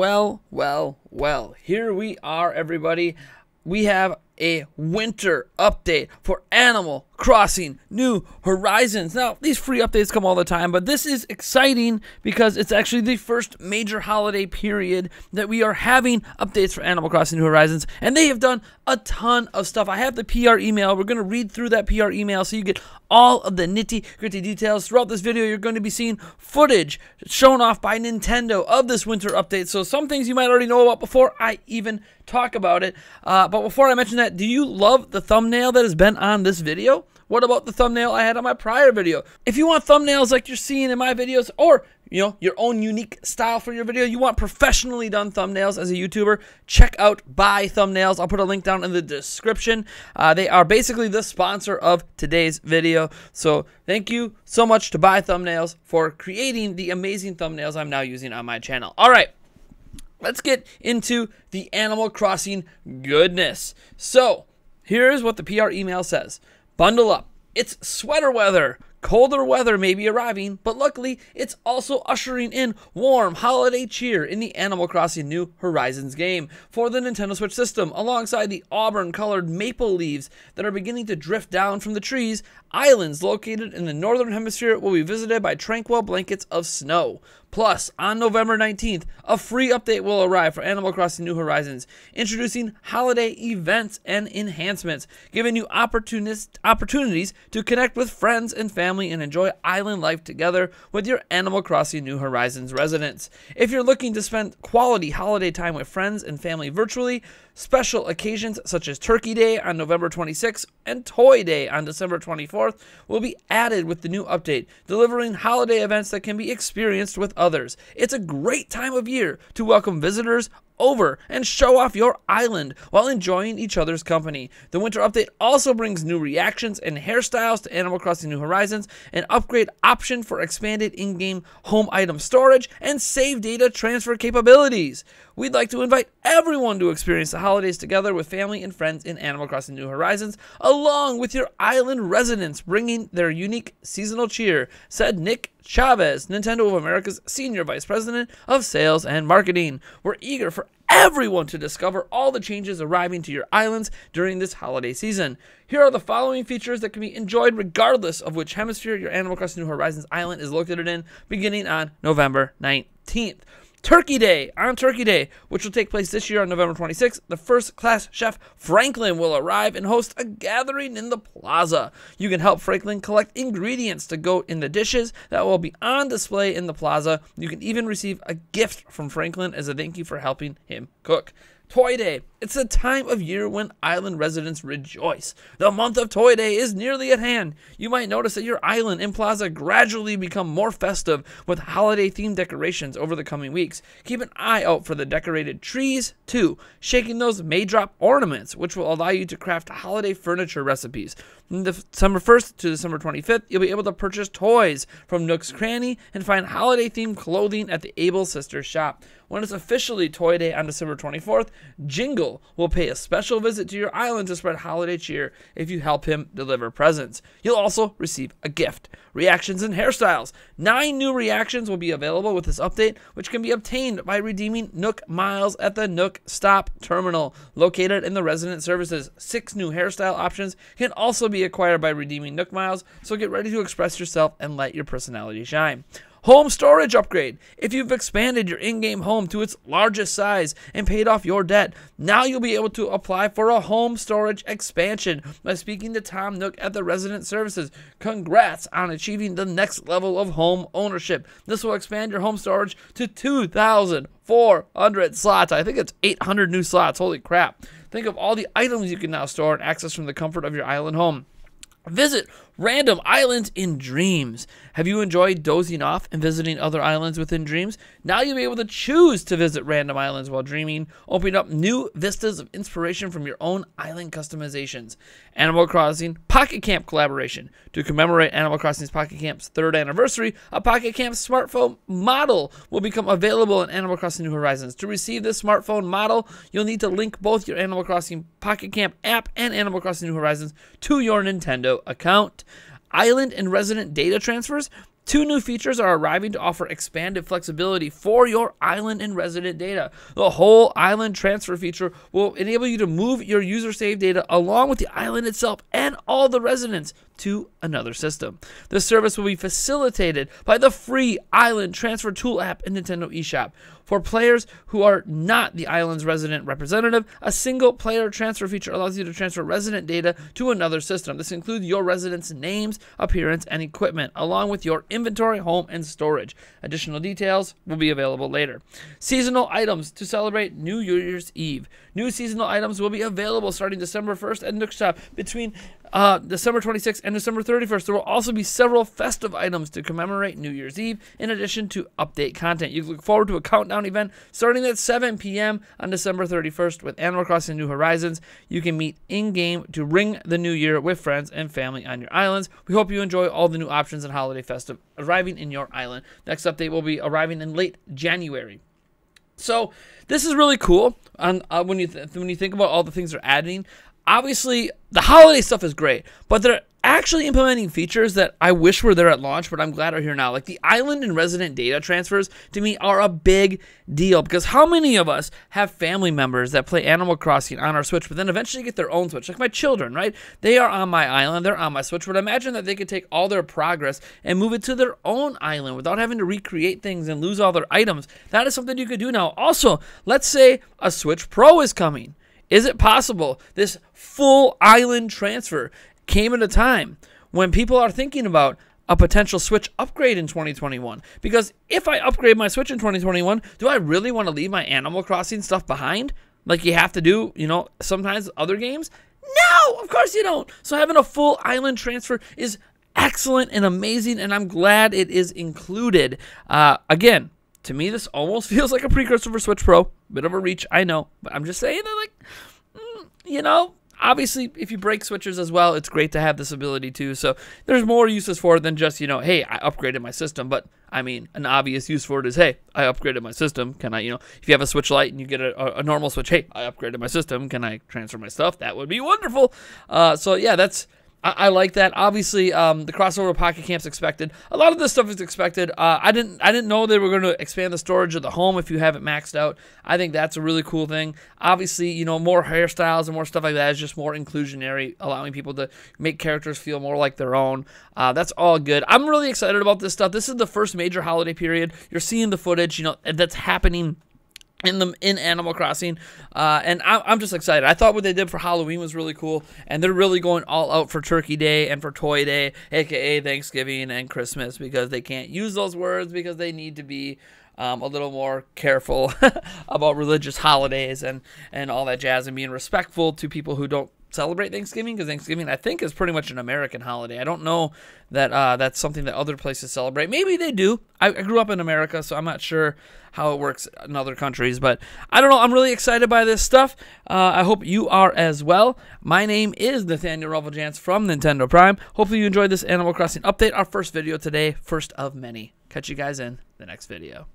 Well, well, well, here we are, everybody. We have a winter update for Animal Crossing New Horizons. Now, these free updates come all the time, but this is exciting because it's actually the first major holiday period that we are having updates for Animal Crossing New Horizons, and they have done a ton of stuff. I have the PR email. We're going to read through that PR email so you get all of the nitty gritty details. Throughout this video, you're going to be seeing footage shown off by Nintendo of this winter update. So, some things you might already know about before I even talk about it. Uh, but before I mention that, that? Do you love the thumbnail that has been on this video? What about the thumbnail I had on my prior video? If you want thumbnails like you're seeing in my videos or, you know, your own unique style for your video, you want professionally done thumbnails as a YouTuber, check out Buy Thumbnails. I'll put a link down in the description. Uh, they are basically the sponsor of today's video. So thank you so much to Buy Thumbnails for creating the amazing thumbnails I'm now using on my channel. All right let's get into the Animal Crossing goodness. So, here's what the PR email says Bundle up. It's sweater weather. Colder weather may be arriving, but luckily it's also ushering in warm holiday cheer in the Animal Crossing New Horizons game for the Nintendo Switch system, alongside the auburn colored maple leaves that are beginning to drift down from the trees. Islands located in the northern hemisphere will be visited by tranquil blankets of snow. Plus, on November 19th, a free update will arrive for Animal Crossing New Horizons, introducing holiday events and enhancements, giving you opportunities to connect with friends and family and enjoy island life together with your Animal Crossing New Horizons residents. If you're looking to spend quality holiday time with friends and family virtually, special occasions such as Turkey Day on November 26th and Toy Day on December 24th will be added with the new update, delivering holiday events that can be experienced with others. It's a great time of year to welcome visitors over and show off your island while enjoying each other's company. The winter update also brings new reactions and hairstyles to Animal Crossing New Horizons, an upgrade option for expanded in-game home item storage, and save data transfer capabilities. We'd like to invite everyone to experience the holidays together with family and friends in Animal Crossing New Horizons, along with your island residents, bringing their unique seasonal cheer, said Nick Chavez, Nintendo of America's Senior Vice President of Sales and Marketing. We're eager for everyone to discover all the changes arriving to your islands during this holiday season. Here are the following features that can be enjoyed regardless of which hemisphere your Animal Crossing New Horizons island is located in, beginning on November 19th. Turkey Day on Turkey Day, which will take place this year on November 26th. The first class chef Franklin will arrive and host a gathering in the plaza. You can help Franklin collect ingredients to go in the dishes that will be on display in the plaza. You can even receive a gift from Franklin as a thank you for helping him cook. Toy Day. It's a time of year when island residents rejoice. The month of Toy Day is nearly at hand. You might notice that your island and plaza gradually become more festive with holiday themed decorations over the coming weeks. Keep an eye out for the decorated trees, too. Shaking those may drop ornaments, which will allow you to craft holiday furniture recipes. From December 1st to December 25th, you'll be able to purchase toys from Nook's Cranny and find holiday themed clothing at the Able Sisters shop. When it's officially Toy Day on December 24th, jingle will pay a special visit to your island to spread holiday cheer if you help him deliver presents. You'll also receive a gift. Reactions and hairstyles. Nine new reactions will be available with this update, which can be obtained by redeeming Nook miles at the Nook Stop Terminal, located in the Resident Services. Six new hairstyle options can also be acquired by redeeming Nook miles, so get ready to express yourself and let your personality shine. Home storage upgrade. If you've expanded your in game home to its largest size and paid off your debt, now you'll be able to apply for a home storage expansion by speaking to Tom Nook at the Resident Services. Congrats on achieving the next level of home ownership. This will expand your home storage to 2,400 slots. I think it's 800 new slots. Holy crap. Think of all the items you can now store and access from the comfort of your island home. Visit Random Islands in Dreams. Have you enjoyed dozing off and visiting other islands within dreams? Now you'll be able to choose to visit random islands while dreaming, opening up new vistas of inspiration from your own island customizations. Animal Crossing Pocket Camp collaboration. To commemorate Animal Crossing's Pocket Camp's third anniversary, a Pocket Camp smartphone model will become available in Animal Crossing New Horizons. To receive this smartphone model, you'll need to link both your Animal Crossing Pocket Camp app and Animal Crossing New Horizons to your Nintendo account island and resident data transfers, Two new features are arriving to offer expanded flexibility for your island and resident data. The whole island transfer feature will enable you to move your user saved data along with the island itself and all the residents to another system. This service will be facilitated by the free Island Transfer Tool app in Nintendo eShop. For players who are not the island's resident representative, a single player transfer feature allows you to transfer resident data to another system. This includes your residents' names, appearance, and equipment, along with your inventory, home, and storage. Additional details will be available later. Seasonal items to celebrate New Year's Eve. New seasonal items will be available starting December 1st at Nook Shop between uh, December 26th and and December 31st, there will also be several festive items to commemorate New Year's Eve, in addition to update content. You can look forward to a countdown event starting at 7 p.m. on December 31st with Animal Crossing New Horizons. You can meet in game to ring the new year with friends and family on your islands. We hope you enjoy all the new options and holiday festive arriving in your island. Next update will be arriving in late January. So this is really cool. And uh, when you when you think about all the things they're adding, obviously the holiday stuff is great, but they're actually implementing features that I wish were there at launch, but I'm glad are here now. Like the island and resident data transfers to me are a big deal because how many of us have family members that play Animal Crossing on our Switch, but then eventually get their own Switch? Like my children, right? They are on my island, they're on my Switch, but imagine that they could take all their progress and move it to their own island without having to recreate things and lose all their items. That is something you could do now. Also, let's say a Switch Pro is coming. Is it possible this full island transfer? came at a time when people are thinking about a potential Switch upgrade in 2021. Because if I upgrade my Switch in 2021, do I really want to leave my Animal Crossing stuff behind? Like you have to do, you know, sometimes other games? No, of course you don't. So having a full island transfer is excellent and amazing, and I'm glad it is included. Uh, again, to me, this almost feels like a precursor for Switch Pro. Bit of a reach, I know, but I'm just saying that, like, mm, you know, obviously, if you break switchers as well, it's great to have this ability too. So there's more uses for it than just, you know, hey, I upgraded my system. But I mean, an obvious use for it is, hey, I upgraded my system. Can I, you know, if you have a switch light and you get a, a normal switch, hey, I upgraded my system. Can I transfer my stuff? That would be wonderful. Uh, so yeah, that's I, I like that. Obviously, um, the crossover pocket camp's expected. A lot of this stuff is expected. Uh, I didn't I didn't know they were going to expand the storage of the home if you have it maxed out. I think that's a really cool thing. Obviously, you know more hairstyles and more stuff like that is just more inclusionary, allowing people to make characters feel more like their own. Uh, that's all good. I'm really excited about this stuff. This is the first major holiday period. You're seeing the footage, you know, that's happening in the in Animal Crossing, uh, and I, I'm just excited. I thought what they did for Halloween was really cool, and they're really going all out for Turkey Day and for Toy Day, aka Thanksgiving and Christmas, because they can't use those words because they need to be um, a little more careful about religious holidays and and all that jazz, and being respectful to people who don't celebrate Thanksgiving because Thanksgiving, I think, is pretty much an American holiday. I don't know that uh, that's something that other places celebrate. Maybe they do. I, I, grew up in America, so I'm not sure how it works in other countries. But I don't know. I'm really excited by this stuff. Uh, I hope you are as well. My name is Nathaniel Rufflejans from Nintendo Prime. Hopefully, you enjoyed this Animal Crossing update, our first video today, first of many. Catch you guys in the next video.